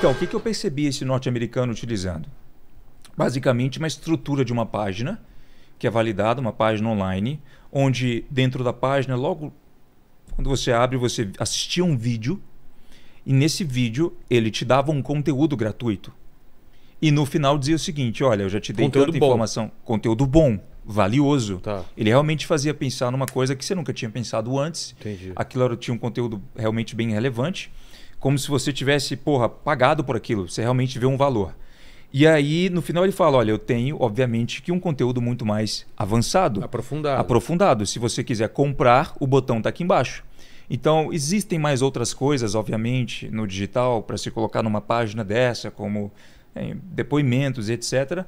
Então, o que, que eu percebi esse norte-americano utilizando? Basicamente, uma estrutura de uma página que é validada, uma página online, onde dentro da página, logo quando você abre, você assistia um vídeo e nesse vídeo ele te dava um conteúdo gratuito. E no final dizia o seguinte: olha, eu já te dei conteúdo tanta bom. informação, conteúdo bom, valioso. Tá. Ele realmente fazia pensar numa coisa que você nunca tinha pensado antes. Entendi. Aquilo era, tinha um conteúdo realmente bem relevante como se você tivesse, porra, pagado por aquilo, você realmente vê um valor. E aí, no final, ele fala: olha, eu tenho, obviamente, que um conteúdo muito mais avançado. Aprofundado. Aprofundado. Se você quiser comprar, o botão está aqui embaixo. Então, existem mais outras coisas, obviamente, no digital, para se colocar numa página dessa, como é, depoimentos, etc.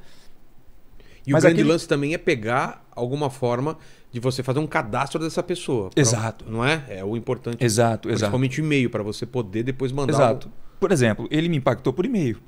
E Mas o grande aquele... lance também é pegar alguma forma de você fazer um cadastro dessa pessoa. Exato. Pra, não é? É o importante. Exato, principalmente exato. e-mail, para você poder depois mandar. Exato. Um... Por exemplo, ele me impactou por e-mail.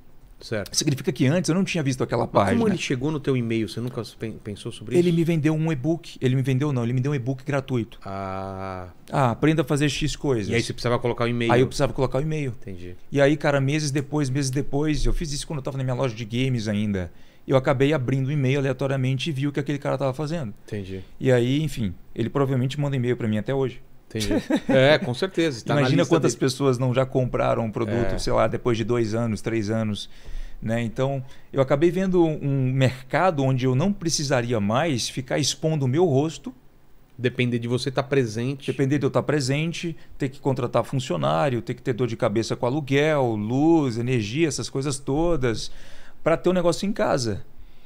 Certo. Significa que antes eu não tinha visto aquela Mas página. Como ele chegou no teu e-mail? Você nunca pensou sobre ele isso? Ele me vendeu um e-book. Ele me vendeu não, ele me deu um e-book gratuito. Ah. Ah, aprenda a fazer X coisas. E aí você precisava colocar o e-mail. Aí eu precisava colocar o e-mail. Entendi. E aí, cara, meses depois, meses depois, eu fiz isso quando eu tava na minha loja de games ainda eu acabei abrindo o um e-mail aleatoriamente e vi o que aquele cara estava fazendo. Entendi. E aí, enfim, ele provavelmente manda e-mail para mim até hoje. Entendi. é, com certeza. Tá Imagina quantas dele. pessoas não já compraram um produto, é. sei lá, depois de dois anos, três anos. Né? Então, eu acabei vendo um mercado onde eu não precisaria mais ficar expondo o meu rosto. Depender de você estar tá presente. Depender de eu estar tá presente, ter que contratar funcionário, ter que ter dor de cabeça com aluguel, luz, energia, essas coisas todas para ter um negócio em casa.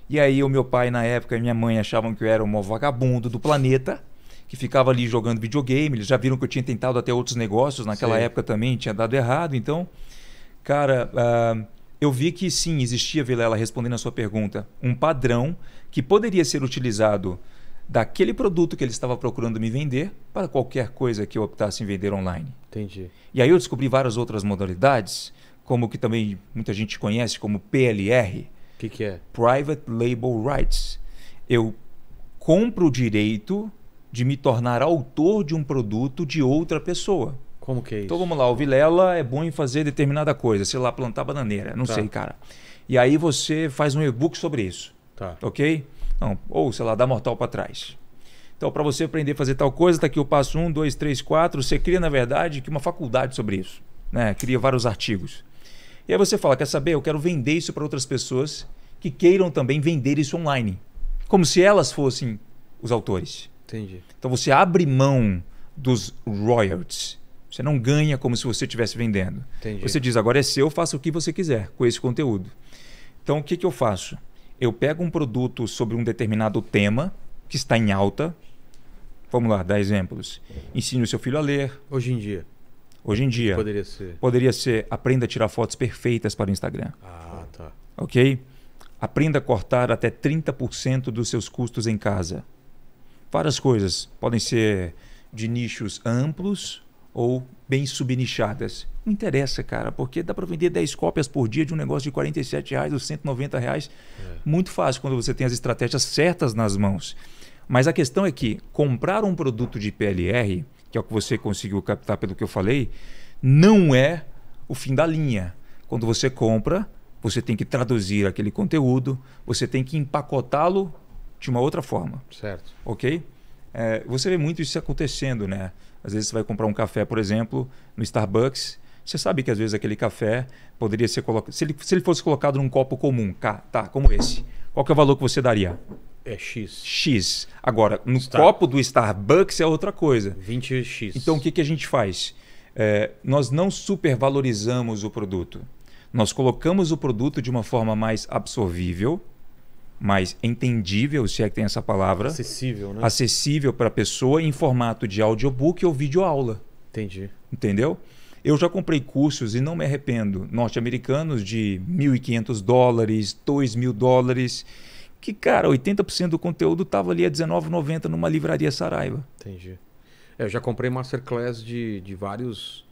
E aí o meu pai na época e minha mãe achavam que eu era um vagabundo do planeta que ficava ali jogando videogame. Eles já viram que eu tinha tentado até outros negócios naquela época também, tinha dado errado. Então, cara, uh, eu vi que sim, existia, Vilela, respondendo a sua pergunta, um padrão que poderia ser utilizado daquele produto que ele estava procurando me vender para qualquer coisa que eu optasse em vender online. Entendi. E aí eu descobri várias outras modalidades como que também muita gente conhece como PLR. O que, que é? Private Label Rights. Eu compro o direito de me tornar autor de um produto de outra pessoa. Como que é então, isso? Então vamos lá, o Vilela é bom em fazer determinada coisa, sei lá, plantar bananeira, não tá. sei, cara. E aí você faz um e-book sobre isso. Tá. Ok? Não, ou, sei lá, dá mortal para trás. Então, para você aprender a fazer tal coisa, tá aqui o passo 1, 2, 3, 4. Você cria, na verdade, uma faculdade sobre isso. Né? Cria vários artigos. E aí você fala, quer saber? Eu quero vender isso para outras pessoas que queiram também vender isso online. Como se elas fossem os autores. Entendi. Então você abre mão dos royalties. Você não ganha como se você estivesse vendendo. Entendi. Você diz, agora é seu, faça o que você quiser com esse conteúdo. Então o que, que eu faço? Eu pego um produto sobre um determinado tema que está em alta. Vamos lá, dar exemplos. Ensine o seu filho a ler. Hoje em dia. Hoje em dia. Poderia ser. Poderia ser aprenda a tirar fotos perfeitas para o Instagram. Ah, tá. Ok? Aprenda a cortar até 30% dos seus custos em casa. Várias coisas. Podem ser de nichos amplos ou bem subnichadas. Não interessa, cara, porque dá para vender 10 cópias por dia de um negócio de 47 reais ou 190 reais. É. Muito fácil quando você tem as estratégias certas nas mãos. Mas a questão é que comprar um produto de PLR que é o que você conseguiu captar pelo que eu falei, não é o fim da linha. Quando você compra, você tem que traduzir aquele conteúdo, você tem que empacotá-lo de uma outra forma. Certo. Ok? É, você vê muito isso acontecendo, né? Às vezes você vai comprar um café, por exemplo, no Starbucks. Você sabe que às vezes aquele café poderia ser colocado. Se ele, se ele fosse colocado num copo comum, tá, como esse, qual é o valor que você daria? É X. X. Agora, no Star. copo do Starbucks é outra coisa. 20X. Então, o que, que a gente faz? É, nós não supervalorizamos o produto. Nós colocamos o produto de uma forma mais absorvível, mais entendível, se é que tem essa palavra. Acessível, né? Acessível para a pessoa em formato de audiobook ou videoaula. Entendi. Entendeu? Eu já comprei cursos e não me arrependo, norte-americanos de 1.500 dólares, 2.000 dólares que, cara, 80% do conteúdo estava ali a R$19,90 numa livraria Saraiva. Entendi. É, eu já comprei masterclass de, de vários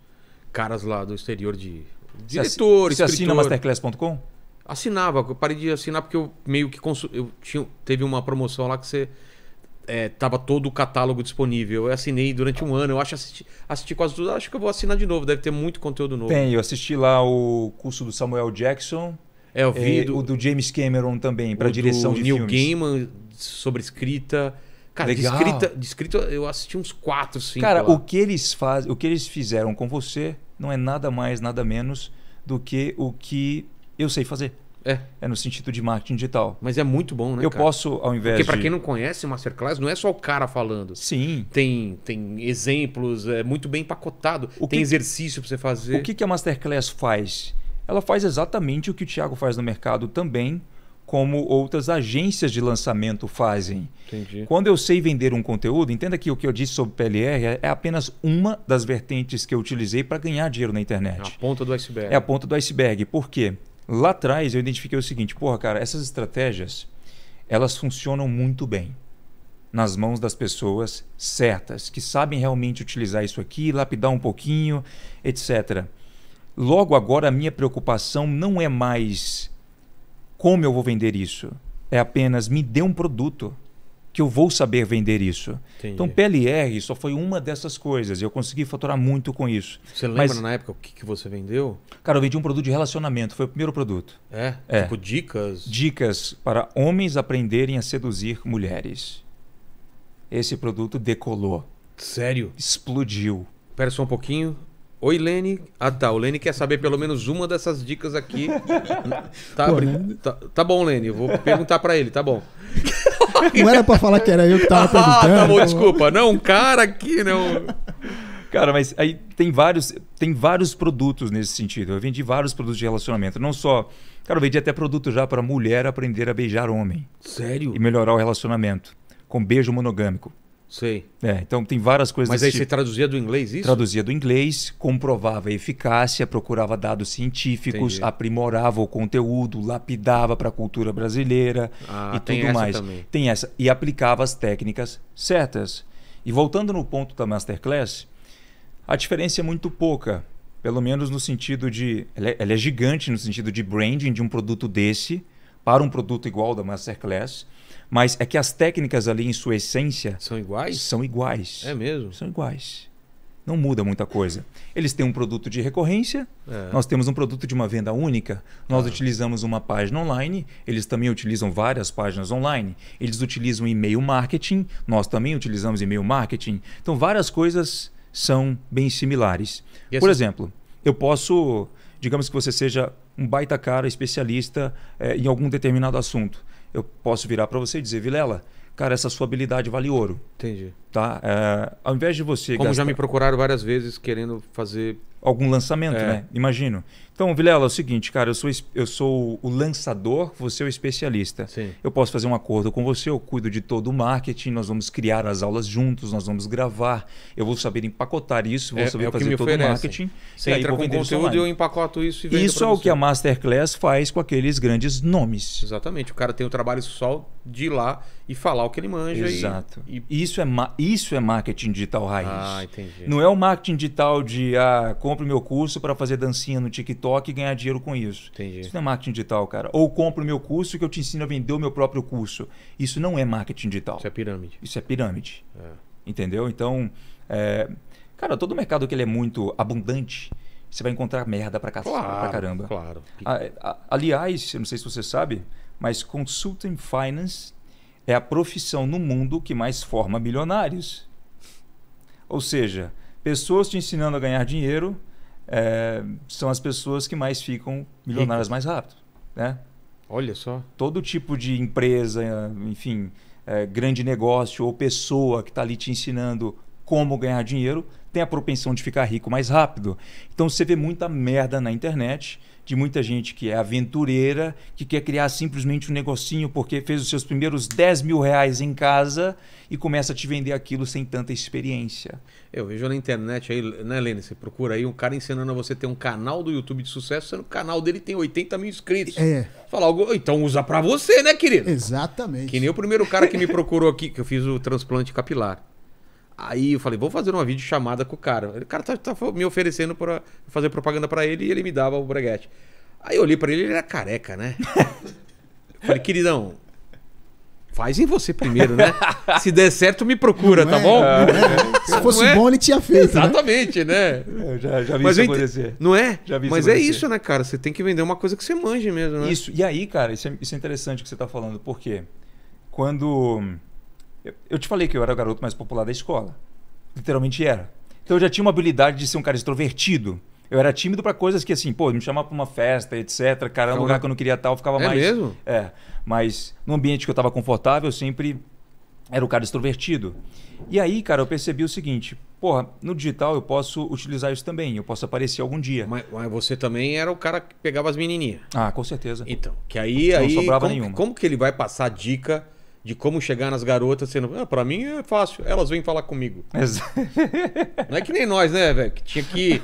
caras lá do exterior de diretores. Você, você assina masterclass.com? Assinava, eu parei de assinar porque eu meio que consu... eu tinha teve uma promoção lá que você é, tava todo o catálogo disponível. Eu assinei durante um ano, eu acho assisti, assisti quase tudo. Acho que eu vou assinar de novo, deve ter muito conteúdo novo. Tem, eu assisti lá o curso do Samuel Jackson. É, eu vi. É, do, o do James Cameron também, para direção do de Neil filmes. Gaiman sobre escrita. Cara, de escrita, de escrita, eu assisti uns quatro, cinco. Cara, lá. o que eles fazem, o que eles fizeram com você não é nada mais, nada menos do que o que eu sei fazer. É. É no sentido de marketing digital. Mas é muito bom, né? Eu cara? posso, ao invés Porque para quem não conhece Masterclass, não é só o cara falando. Sim. Tem, tem exemplos, é muito bem empacotado. O tem que... exercício para você fazer. O que, que a Masterclass faz? ela faz exatamente o que o Thiago faz no mercado também, como outras agências de lançamento fazem. Entendi. Quando eu sei vender um conteúdo, entenda que o que eu disse sobre PLR é, é apenas uma das vertentes que eu utilizei para ganhar dinheiro na internet. É a ponta do iceberg. É a ponta do iceberg. Por quê? Lá atrás eu identifiquei o seguinte, porra, cara, essas estratégias, elas funcionam muito bem nas mãos das pessoas certas, que sabem realmente utilizar isso aqui, lapidar um pouquinho, etc. Logo agora, a minha preocupação não é mais como eu vou vender isso, é apenas me dê um produto que eu vou saber vender isso. Entendi. Então, PLR só foi uma dessas coisas. Eu consegui faturar muito com isso. Você lembra Mas, na época o que, que você vendeu? Cara, eu vendi um produto de relacionamento. Foi o primeiro produto. É? é? Tipo dicas? Dicas para homens aprenderem a seduzir mulheres. Esse produto decolou. Sério? Explodiu. Espera só um pouquinho. Oi, Lene. Ah, tá. O Lene quer saber pelo menos uma dessas dicas aqui. tá, Pô, tá, tá, bom, Lene. Eu vou perguntar para ele, tá bom. Não era pra falar que era eu que tava perguntando. Ah, tá bom, desculpa. Não, um cara aqui, não. Né, cara, mas aí tem vários, tem vários produtos nesse sentido. Eu vendi vários produtos de relacionamento. Não só. Cara, eu vendi até produto já para mulher aprender a beijar homem. Sério? E melhorar o relacionamento. Com beijo monogâmico. Sei. É, então tem várias coisas. Mas aí tipo. você traduzia do inglês isso? Traduzia do inglês, comprovava a eficácia, procurava dados científicos, Entendi. aprimorava o conteúdo, lapidava para a cultura brasileira ah, e tudo mais. Também. Tem essa. E aplicava as técnicas certas. E voltando no ponto da Masterclass, a diferença é muito pouca. Pelo menos no sentido de. Ela é, ela é gigante no sentido de branding de um produto desse para um produto igual da Masterclass mas é que as técnicas ali, em sua essência. São iguais? São iguais. É mesmo? São iguais. Não muda muita coisa. Eles têm um produto de recorrência, é. nós temos um produto de uma venda única, nós ah. utilizamos uma página online, eles também utilizam várias páginas online, eles utilizam e-mail marketing, nós também utilizamos e-mail marketing. Então, várias coisas são bem similares. Por exemplo, eu posso, digamos que você seja um baita cara especialista é, em algum determinado assunto eu posso virar para você e dizer, Vilela, cara, essa sua habilidade vale ouro. Entendi tá? É, ao invés de você. Como gastar... já me procuraram várias vezes querendo fazer. Algum lançamento, é. né? Imagino. Então, Vilela, é o seguinte, cara, eu sou, eu sou o lançador, você é o especialista. Sim. Eu posso fazer um acordo com você, eu cuido de todo o marketing, nós vamos criar as aulas juntos, nós vamos gravar, eu vou saber empacotar isso, vou é, saber é fazer todo o marketing. Você e entra aí vou com conteúdo, eu empacoto isso e vendo Isso é o que a Masterclass faz com aqueles grandes nomes. Exatamente. O cara tem o trabalho só de ir lá e falar o que ele manja. Exato. E, e... Isso é isso é marketing digital raiz. Ah, entendi. Não é o marketing digital de ah, compre meu curso para fazer dancinha no TikTok e ganhar dinheiro com isso. Entendi. Isso não é marketing digital, cara. Ou compre meu curso que eu te ensino a vender o meu próprio curso. Isso não é marketing digital. Isso é pirâmide. Isso é pirâmide. É. Entendeu? Então, é... cara, todo mercado que ele é muito abundante, você vai encontrar merda para claro, pra caramba. Claro. aliás, eu não sei se você sabe, mas consulting finance é a profissão no mundo que mais forma milionários, Ou seja, pessoas te ensinando a ganhar dinheiro é, são as pessoas que mais ficam milionárias Rico. mais rápido. Né? Olha só. Todo tipo de empresa, enfim, é, grande negócio ou pessoa que está ali te ensinando como ganhar dinheiro, tem a propensão de ficar rico mais rápido. Então você vê muita merda na internet de muita gente que é aventureira, que quer criar simplesmente um negocinho porque fez os seus primeiros 10 mil reais em casa e começa a te vender aquilo sem tanta experiência. Eu vejo na internet aí, né, Lene? Você procura aí um cara ensinando a você ter um canal do YouTube de sucesso, sendo que o canal dele tem 80 mil inscritos. É. Fala algo, então usa para você, né, querido? Exatamente. Que nem o primeiro cara que me procurou aqui, que eu fiz o transplante capilar. Aí eu falei, vou fazer uma videochamada com o cara. Ele, cara, tá, tá me oferecendo para fazer propaganda para ele e ele me dava o breguete. Aí eu olhei para ele, ele era careca, né? eu falei, queridão, faz em você primeiro, né? Se der certo, me procura, não tá é, bom? É. Se fosse é. bom, ele tinha feito. Né? Exatamente, né? né? já, já vi Mas isso acontecer. Não é? Já vi Mas isso é isso, né, cara? Você tem que vender uma coisa que você manja mesmo, né? Isso. E aí, cara, isso é, isso é interessante que você tá falando. Por quê? Quando eu, eu te falei que eu era o garoto mais popular da escola. Literalmente era. Então eu já tinha uma habilidade de ser um cara extrovertido. Eu era tímido para coisas que, assim, pô, me chamar para uma festa, etc. Cara, um então, lugar que eu não queria tal, eu ficava é mais. É mesmo? É. Mas no ambiente que eu estava confortável, eu sempre era o cara extrovertido. E aí, cara, eu percebi o seguinte: porra, no digital eu posso utilizar isso também, eu posso aparecer algum dia. Mas, mas você também era o cara que pegava as menininhas. Ah, com certeza. Então, que aí. Não aí, sobrava como, nenhuma. Como que ele vai passar dica de como chegar nas garotas sendo. Ah, pra mim é fácil, elas vêm falar comigo. Exato. Não é que nem nós, né, velho? Que tinha que.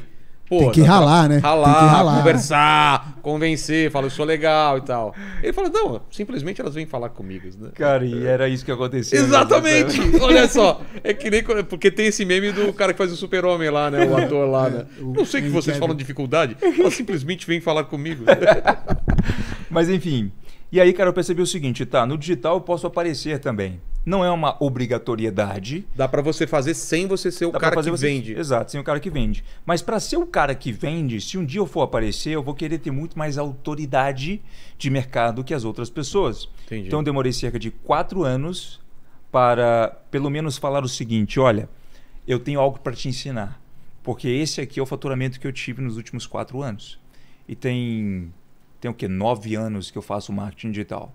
Pô, tem que ralar, né? Ralar, que ralar, conversar, convencer, falar eu sou legal e tal. Ele fala, não, simplesmente elas vêm falar comigo, né? Cara, e era isso que acontecia. Né? Exatamente! Olha só, é que nem. Porque tem esse meme do cara que faz o super-homem lá, né? O é. ator lá, né? É, o, não sei que vocês falam dificuldade, elas simplesmente vêm falar comigo. Mas enfim, e aí, cara, eu percebi o seguinte, tá? No digital eu posso aparecer também. Não é uma obrigatoriedade. Dá para você fazer sem você ser o Dá cara que você... vende. Exato, sem o cara que vende. Mas para ser o cara que vende, se um dia eu for aparecer, eu vou querer ter muito mais autoridade de mercado que as outras pessoas. Entendi. Então eu demorei cerca de quatro anos para, pelo menos, falar o seguinte: olha, eu tenho algo para te ensinar. Porque esse aqui é o faturamento que eu tive nos últimos quatro anos. E tem tem o que nove anos que eu faço marketing digital.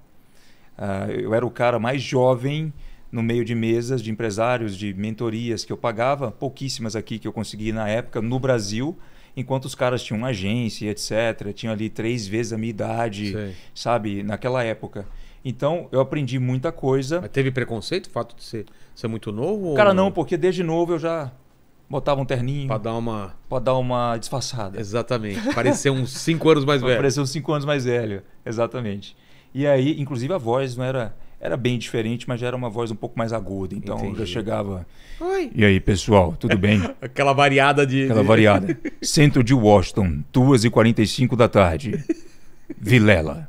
Uh, eu era o cara mais jovem no meio de mesas de empresários, de mentorias que eu pagava, pouquíssimas aqui que eu consegui na época no Brasil, enquanto os caras tinham uma agência, etc. Tinham ali três vezes a minha idade, sabe, naquela época. Então, eu aprendi muita coisa. Mas teve preconceito o fato de ser, ser muito novo? Cara, ou... não, porque desde novo eu já botava um terninho. Pra dar uma. Pra dar uma disfarçada. Exatamente. Parecer uns 5 anos mais velho. Parecer uns 5 anos mais velho. Exatamente. E aí, inclusive a voz não era. Era bem diferente, mas já era uma voz um pouco mais aguda. Então Entendi. já chegava. Oi. E aí, pessoal, tudo bem? Aquela variada de. Aquela variada. Centro de Washington, 2h45 da tarde. Vilela.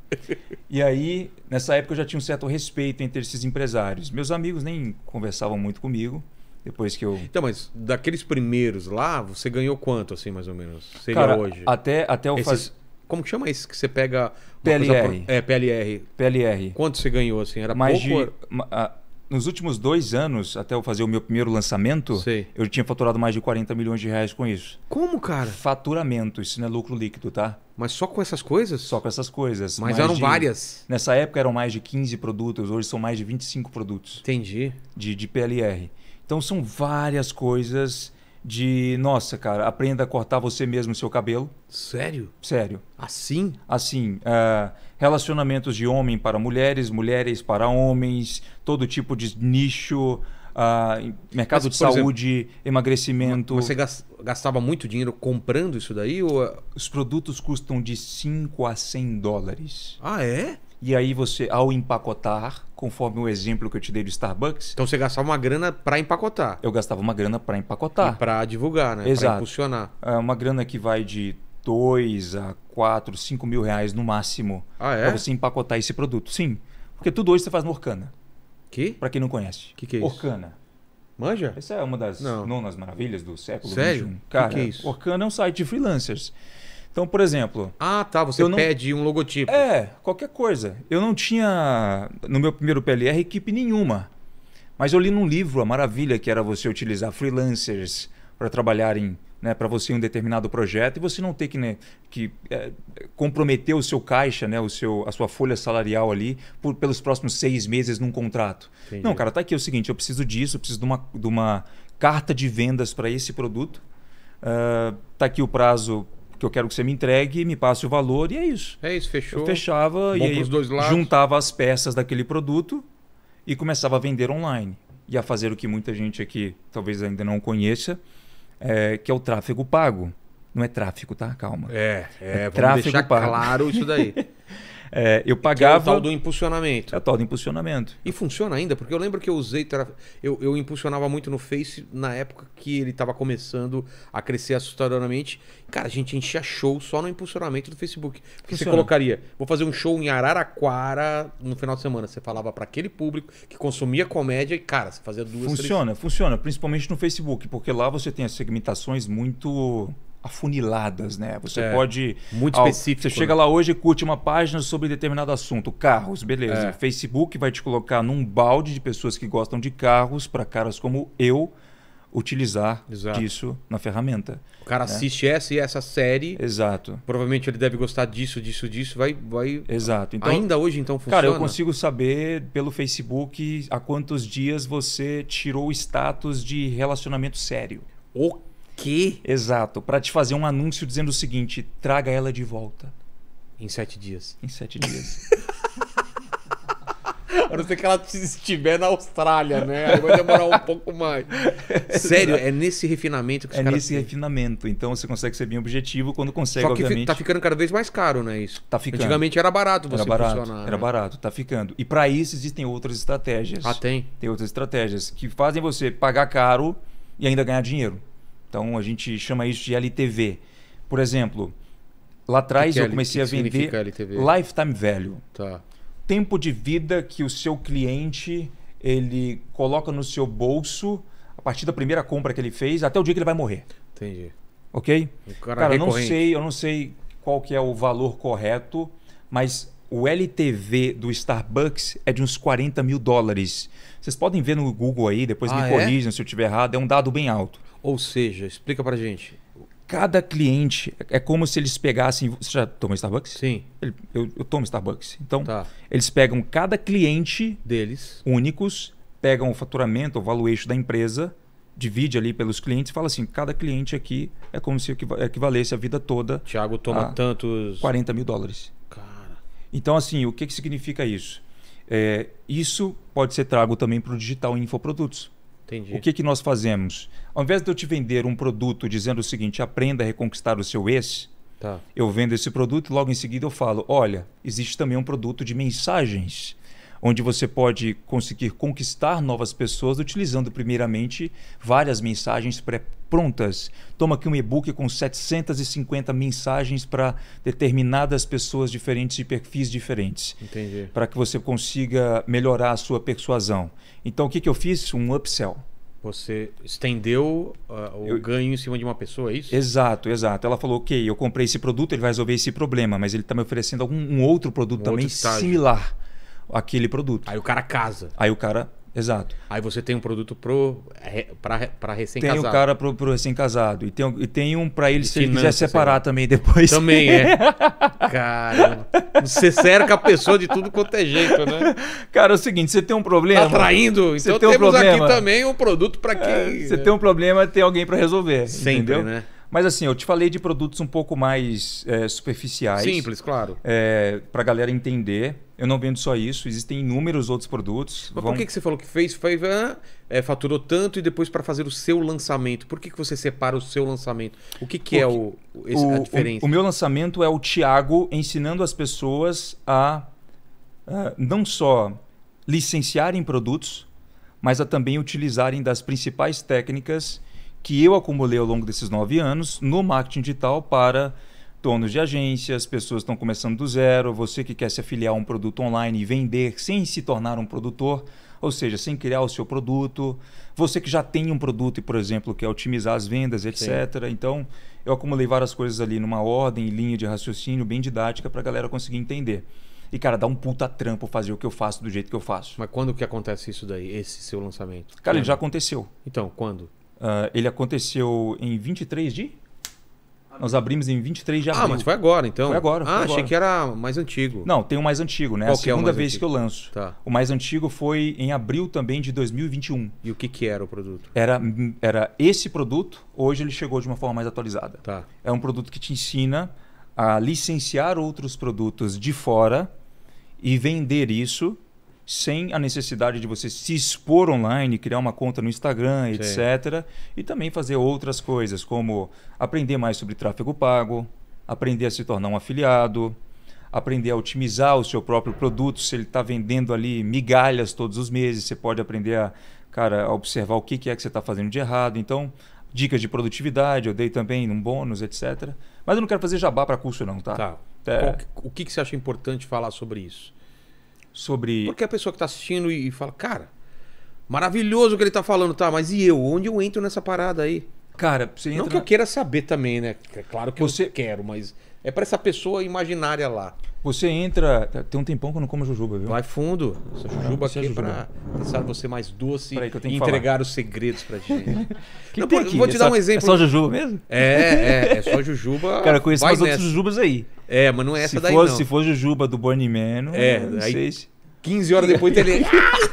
E aí, nessa época eu já tinha um certo respeito entre esses empresários. Meus amigos nem conversavam muito comigo. Depois que eu. Então, mas daqueles primeiros lá, você ganhou quanto, assim, mais ou menos? Seria Cara, hoje? Até, até eu Esses... fazer. Como que chama isso? Que você pega. PLR. Por... É, PLR. PLR. Quanto você ganhou, assim? Era mais pouco? De... Nos últimos dois anos, até eu fazer o meu primeiro lançamento, Sei. eu tinha faturado mais de 40 milhões de reais com isso. Como, cara? Faturamento, isso não é lucro líquido, tá? Mas só com essas coisas? Só com essas coisas. Mas mais eram de... várias. Nessa época eram mais de 15 produtos, hoje são mais de 25 produtos. Entendi. De, de PLR. Então são várias coisas de, nossa, cara, aprenda a cortar você mesmo o seu cabelo. Sério? Sério. Assim? Assim. Uh, relacionamentos de homem para mulheres, mulheres para homens, todo tipo de nicho. Uh, mercado Mas, de saúde, exemplo, emagrecimento. Você gastava muito dinheiro comprando isso daí? Ou... É Os produtos custam de 5 a 100 dólares. Ah, é? E aí você, ao empacotar, conforme o exemplo que eu te dei do Starbucks. Então você gastava uma grana para empacotar. Eu gastava uma grana para empacotar. E para divulgar, né? Exato. Pra impulsionar. É uma grana que vai de 2 a 4, 5 mil reais no máximo. Ah, é? Para você empacotar esse produto. Sim. Porque tudo hoje você faz no Orcana. Que? Para quem não conhece. Que que é isso? Orcana. Manja? Essa é uma das não. nonas maravilhas do século Sério? XXI. Cara, que que é isso? Orkana é um site de freelancers. Então, por exemplo. Ah, tá. Você pede um logotipo. É, qualquer coisa. Eu não tinha, no meu primeiro PLR, equipe nenhuma. Mas eu li num livro a maravilha que era você utilizar freelancers para trabalharem né, para você um determinado projeto e você não ter que, né, que é, comprometer o seu caixa, né, o seu, a sua folha salarial ali por, pelos próximos seis meses num contrato. Entendi. Não, cara, tá aqui é o seguinte, eu preciso disso, eu preciso de uma, de uma carta de vendas para esse produto. Uh, tá aqui o prazo porque eu quero que você me entregue, me passe o valor e é isso. É isso, fechou. Eu fechava Bom e aí juntava as peças daquele produto e começava a vender online e a fazer o que muita gente aqui talvez ainda não conheça, é, que é o tráfego pago. Não é tráfico, tá? Calma. É, é, é vamos tráfego deixar pago. claro isso daí. É, eu pagava. Que é o tal do impulsionamento. É o tal do impulsionamento. E funciona ainda, porque eu lembro que eu usei. Eu, eu impulsionava muito no Face na época que ele estava começando a crescer assustadoramente. Cara, a gente enchia show só no impulsionamento do Facebook. Porque você colocaria, vou fazer um show em Araraquara no final de semana. Você falava para aquele público que consumia comédia e, cara, você fazia duas. Funciona, três... funciona, principalmente no Facebook, porque lá você tem as segmentações muito afuniladas, né? Você é, pode. Muito ao, específico. Você né? chega lá hoje e curte uma página sobre determinado assunto. Carros, beleza. É. Facebook vai te colocar num balde de pessoas que gostam de carros para caras como eu utilizar Exato. disso na ferramenta. O cara né? assiste essa e essa série. Exato. Provavelmente ele deve gostar disso, disso, disso. Vai, vai. Exato. Então, Ainda hoje então funciona. Cara, eu consigo saber pelo Facebook há quantos dias você tirou o status de relacionamento sério. O quê? Exato, para te fazer um anúncio dizendo o seguinte: traga ela de volta. Em sete dias. Em sete dias. A não ser que ela estiver na Austrália, né? Aí vai demorar um pouco mais. Sério, é nesse refinamento que os É nesse têm. refinamento. Então você consegue ser bem objetivo quando consegue, Só que obviamente... tá ficando cada vez mais caro, né? Isso. Tá ficando. Antigamente era barato você era barato, funcionar. Era né? barato, tá ficando. E para isso existem outras estratégias. Ah, tem? Tem outras estratégias que fazem você pagar caro e ainda ganhar dinheiro. Então a gente chama isso de LTV. Por exemplo, lá atrás que que é eu comecei a vender lifetime value. Tá. Tempo de vida que o seu cliente ele coloca no seu bolso a partir da primeira compra que ele fez até o dia que ele vai morrer. Entendi. OK? Cara, cara eu não sei, eu não sei qual que é o valor correto, mas o LTV do Starbucks é de uns 40 mil dólares. Vocês podem ver no Google aí, depois ah, me é? corrijam é? se eu estiver errado, é um dado bem alto. Ou seja, explica pra gente. Cada cliente é como se eles pegassem. Você já toma Starbucks? Sim. Ele, eu, eu tomo Starbucks. Então, tá. eles pegam cada cliente deles, únicos, pegam o faturamento, o valuation da empresa, divide ali pelos clientes e fala assim: cada cliente aqui é como se equivalesse a vida toda. Tiago toma tantos. 40 mil dólares. Cara. Então, assim, o que, que significa isso? É, isso pode ser trago também para o digital em infoprodutos. Entendi. O que, que nós fazemos? Ao invés de eu te vender um produto dizendo o seguinte, aprenda a reconquistar o seu ex. tá. eu vendo esse produto e logo em seguida eu falo, olha, existe também um produto de mensagens, onde você pode conseguir conquistar novas pessoas utilizando primeiramente várias mensagens pré prontas. Toma aqui um e-book com 750 mensagens para determinadas pessoas diferentes e perfis diferentes. Para que você consiga melhorar a sua persuasão. Então, o que, que eu fiz? Um upsell. Você estendeu uh, o eu... ganho em cima de uma pessoa, é isso? Exato, exato. Ela falou, ok, eu comprei esse produto, ele vai resolver esse problema, mas ele está me oferecendo algum um outro produto um também outro similar àquele produto. Aí o cara casa. Aí o cara Exato. Aí você tem um produto pro para recém-casado. Tem o cara pro, pro recém-casado e tem, e tem um para ele e se ele quiser separar também depois. Também é. cara Você cerca a pessoa de tudo quanto é jeito, né? Cara, é o seguinte, você tem um problema. Tá traindo, você então tem um temos problema. aqui também um produto para é, quem. É, você tem um problema, tem alguém para resolver, Sempre, entendeu? né? Mas assim, eu te falei de produtos um pouco mais é, superficiais. Simples, claro. É, a galera entender. Eu não vendo só isso, existem inúmeros outros produtos. Mas vão... por que, que você falou que fez, fez ah, é, faturou tanto e depois para fazer o seu lançamento? Por que, que você separa o seu lançamento? O que, que é o, esse, o, a diferença? O, o, meu lançamento é o Thiago ensinando as pessoas a, a ah, não só licenciarem produtos, mas a também utilizarem das principais técnicas que eu acumulei ao longo desses nove anos no marketing digital para donos de agências, pessoas estão começando do zero, você que quer se afiliar a um produto online e vender sem se tornar um produtor, ou seja, sem criar o seu produto, você que já tem um produto e, por exemplo, quer é otimizar as vendas, etc. Sim. Então, eu acumulei várias coisas ali numa ordem, linha de raciocínio bem didática para a galera conseguir entender. E, cara, dá um puta trampo fazer o que eu faço do jeito que eu faço. Mas quando que acontece isso daí, esse seu lançamento? Cara, ele já aconteceu. Então, quando? Uh, ele aconteceu em 23 de? Nós abrimos em 23 de ah, abril. Ah, mas foi agora então. Foi agora. Ah, foi ah, agora. achei que era mais antigo. Não, tem o mais antigo, né? Qual a é segunda é vez antigo? que eu lanço. Tá. O mais antigo foi em abril também de 2021. E o que, que era o produto? Era, era esse produto, hoje ele chegou de uma forma mais atualizada. Tá. É um produto que te ensina a licenciar outros produtos de fora e vender isso sem a necessidade de você se expor online, criar uma conta no Instagram, etc. E também fazer outras coisas, como aprender mais sobre tráfego pago, aprender a se tornar um afiliado, aprender a otimizar o seu próprio produto. Se ele está vendendo ali migalhas todos os meses, você pode aprender a, cara, a observar o que é que você está fazendo de errado. Então, dicas de produtividade, eu dei também um bônus, etc. Mas eu não quero fazer jabá para curso, não, tá? Tá. É... o que, que você acha importante falar sobre isso? sobre. Porque a pessoa que está assistindo e fala, cara, maravilhoso o que ele está falando, tá? Mas e eu? Onde eu entro nessa parada aí? Cara, você entra... Não que eu queira saber também, né? É claro que você... eu quero, mas é para essa pessoa imaginária lá. Você entra. Tá, tem um tempão que eu não como jujuba, viu? Vai fundo. Essa jujuba é aqui é para pra deixar você mais doce Peraí, e entregar os segredos pra gente. que não, que vou te é dar só, um exemplo. É só jujuba mesmo? É, é. É só jujuba. Cara, conheço mais outros jujubas aí. É, mas não é essa se daí. não. Se for jujuba do Burning Man, é, não aí, sei 15 horas depois ele.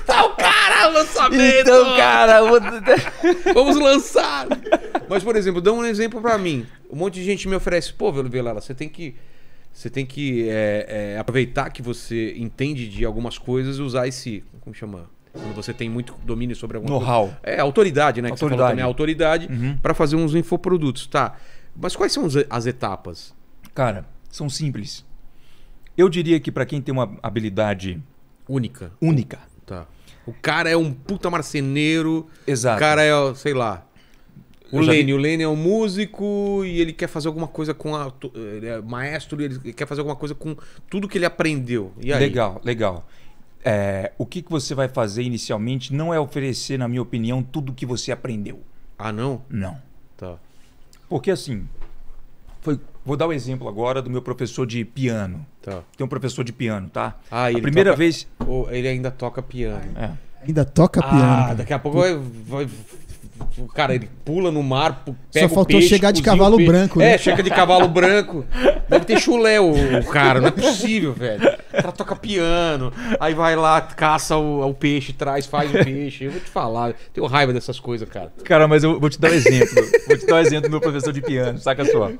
então, cara, lançamento! Então, cara, vou... vamos lançar! Mas, por exemplo, dá um exemplo para mim. Um monte de gente me oferece, pô, Velela, você tem que. Você tem que é, é, aproveitar que você entende de algumas coisas e usar esse. Como chama? Quando você tem muito domínio sobre alguma Know-how. É, autoridade, né? Autoridade. Que você falou também, autoridade uhum. para fazer uns infoprodutos, tá? Mas quais são as etapas? Cara, são simples. Eu diria que para quem tem uma habilidade única. Única. Tá. O cara é um puta marceneiro. Exato. O cara é, sei lá, o Lenny, o Lenny é um músico e ele quer fazer alguma coisa com a, ele é maestro, ele quer fazer alguma coisa com tudo que ele aprendeu. Legal, legal. É, o que, que você vai fazer inicialmente não é oferecer, na minha opinião, tudo que você aprendeu. Ah, não? Não. Tá. Porque assim, foi, vou dar o um exemplo agora do meu professor de piano. Tá. Tem um professor de piano, tá? Ah, ele a primeira toca... vez. Oh, ele ainda toca piano. É. Ainda toca ah, piano. Ah, daqui a pouco vai, vai Cara, ele pula no mar, pega Só faltou peixe, chegar de cavalo branco, né? É, chega de cavalo branco. Deve ter chulé o, cara, não é possível, velho. O cara toca piano, aí vai lá, caça o, o peixe, traz, faz o peixe. Eu vou te falar, tenho raiva dessas coisas, cara. Cara, mas eu vou te dar um exemplo. vou te dar um exemplo do meu professor de piano, saca só.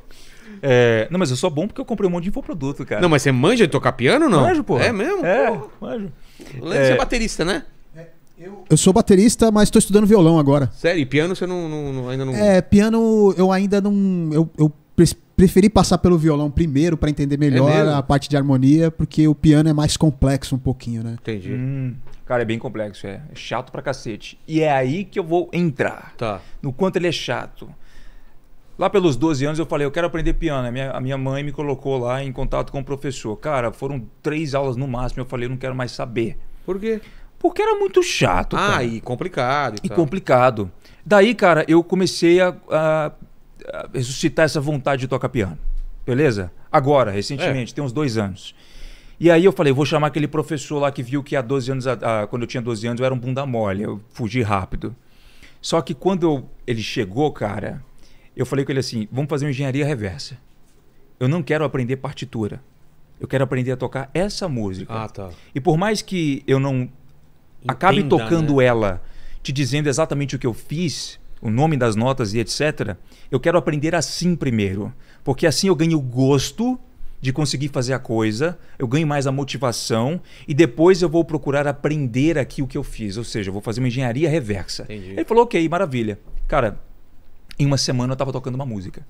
É... Não, mas eu sou bom porque eu comprei um monte de infoproduto, cara. Não, mas você manja de tocar piano ou não? Manjo, pô. É mesmo? É, pô. manjo. Lance é... é baterista, né? Eu sou baterista, mas estou estudando violão agora. Sério? E piano você não, não, não, ainda não. É, piano eu ainda não. Eu, eu preferi passar pelo violão primeiro para entender melhor é a parte de harmonia, porque o piano é mais complexo um pouquinho, né? Entendi. Hum, cara, é bem complexo, é. é. chato pra cacete. E é aí que eu vou entrar. Tá. No quanto ele é chato. Lá pelos 12 anos eu falei, eu quero aprender piano. A minha, a minha mãe me colocou lá em contato com o professor. Cara, foram três aulas no máximo. Eu falei, eu não quero mais saber. Por quê? Porque era muito chato. Ah, e complicado. E, e complicado. Daí, cara, eu comecei a, a, a, ressuscitar essa vontade de tocar piano. Beleza? Agora, recentemente, é. tem uns dois anos. E aí eu falei, vou chamar aquele professor lá que viu que há 12 anos, a, quando eu tinha 12 anos, eu era um bunda mole, eu fugi rápido. Só que quando eu, ele chegou, cara, eu falei com ele assim: vamos fazer uma engenharia reversa. Eu não quero aprender partitura. Eu quero aprender a tocar essa música. Ah, tá. E por mais que eu não Entenda, acabe né? tocando né? ela, te dizendo exatamente o que eu fiz, o nome das notas e etc., eu quero aprender assim primeiro. Porque assim eu ganho gosto de conseguir fazer a coisa, eu ganho mais a motivação e depois eu vou procurar aprender aqui o que eu fiz. Ou seja, eu vou fazer uma engenharia reversa. Entendi. Ele falou, ok, maravilha. Cara, em uma semana eu estava tocando uma música.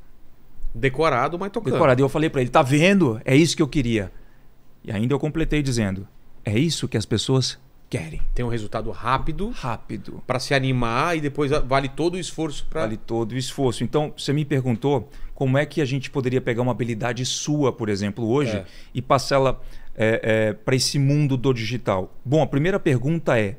Decorado, mas tocando. Decorado. E eu falei para ele, tá vendo? É isso que eu queria. E ainda eu completei dizendo, é isso que as pessoas querem. Tem um resultado rápido. Rápido. Para se animar e depois vale todo o esforço para. Vale todo o esforço. Então, você me perguntou como é que a gente poderia pegar uma habilidade sua, por exemplo, hoje, é. e passá-la é, é, para esse mundo do digital. Bom, a primeira pergunta é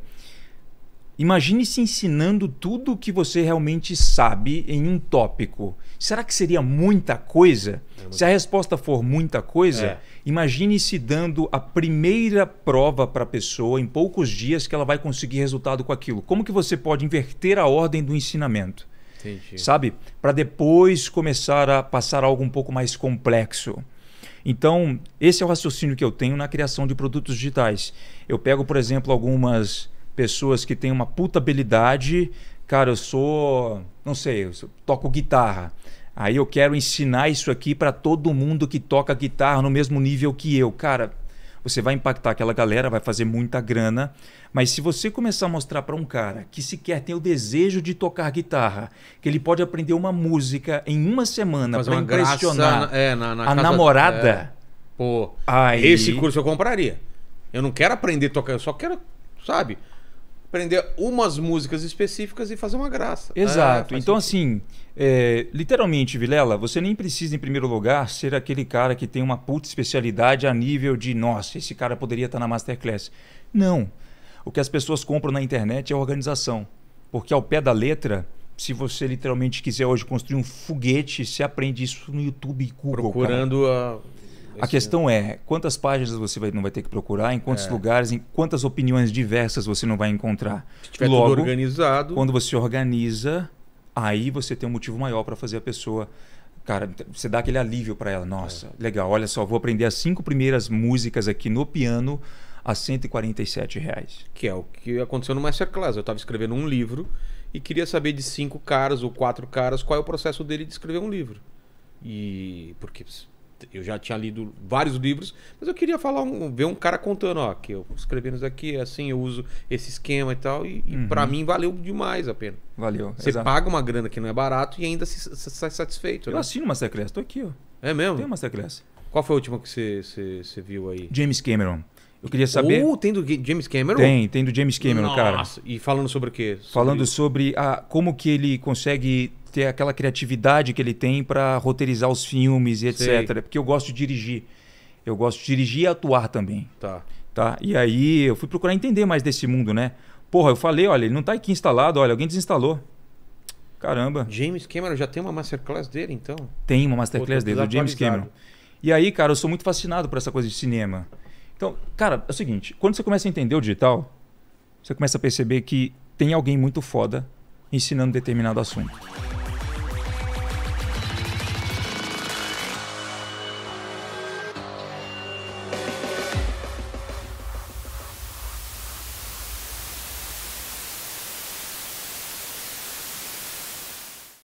Imagine se ensinando tudo o que você realmente sabe em um tópico. Será que seria muita coisa? É, se a resposta for muita coisa, é. imagine se dando a primeira prova para a pessoa em poucos dias que ela vai conseguir resultado com aquilo. Como que você pode inverter a ordem do ensinamento? Entendi. Sabe? Para depois começar a passar algo um pouco mais complexo. Então, esse é o raciocínio que eu tenho na criação de produtos digitais. Eu pego, por exemplo, algumas pessoas que têm uma puta habilidade. Cara, eu sou, não sei, eu toco guitarra. Aí eu quero ensinar isso aqui para todo mundo que toca guitarra no mesmo nível que eu. Cara, você vai impactar aquela galera, vai fazer muita grana, mas se você começar a mostrar para um cara que sequer tem o desejo de tocar guitarra, que ele pode aprender uma música em uma semana para impressionar graça, é, na, na a casa, namorada. É. Pô, aí... esse curso eu compraria. Eu não quero aprender a tocar, eu só quero, sabe? prender umas músicas específicas e fazer uma graça. É, Exato. É, então, assim, é, literalmente, Vilela, você nem precisa, em primeiro lugar, ser aquele cara que tem uma puta especialidade a nível de, nossa, esse cara poderia estar tá na Masterclass. Não. O que as pessoas compram na internet é organização. Porque ao pé da letra, se você literalmente quiser hoje construir um foguete, você aprende isso no YouTube e Google. Procurando cara. a a questão é quantas páginas você vai, não vai ter que procurar, em quantos é. lugares, em quantas opiniões diversas você não vai encontrar. Se tiver Logo, tudo organizado. Quando você organiza, aí você tem um motivo maior para fazer a pessoa. Cara, você dá aquele alívio para ela. Nossa, é. legal, olha só, vou aprender as cinco primeiras músicas aqui no piano a 147 reais. Que é o que aconteceu no Masterclass. Eu estava escrevendo um livro e queria saber de cinco caras ou quatro caras qual é o processo dele de escrever um livro. E porque eu já tinha lido vários livros, mas eu queria falar um, ver um cara contando, ó, que eu escrevendo isso aqui, é assim, eu uso esse esquema e tal, e, e uhum. para mim valeu demais a pena. Valeu. Você exato. paga uma grana que não é barato e ainda se, sai satisfeito. Eu né? assino uma Masterclass, tô aqui, ó. É mesmo? Tem uma Masterclass. Qual foi a última que você, você, você viu aí? James Cameron. Eu queria saber. Uh, tem do James Cameron? Tem, tem do James Cameron, Nossa. cara. E falando sobre o quê? Sobre... Falando sobre a, como que ele consegue ter aquela criatividade que ele tem para roteirizar os filmes e etc. Sei. Porque eu gosto de dirigir. Eu gosto de dirigir e atuar também. Tá. tá. E aí eu fui procurar entender mais desse mundo, né? Porra, eu falei, olha, ele não tá aqui instalado, olha, alguém desinstalou. Caramba. James Cameron já tem uma masterclass dele, então? Tem uma masterclass dele, do James Cameron. E aí, cara, eu sou muito fascinado por essa coisa de cinema. Então, cara, é o seguinte, quando você começa a entender o digital, você começa a perceber que tem alguém muito foda ensinando determinado assunto.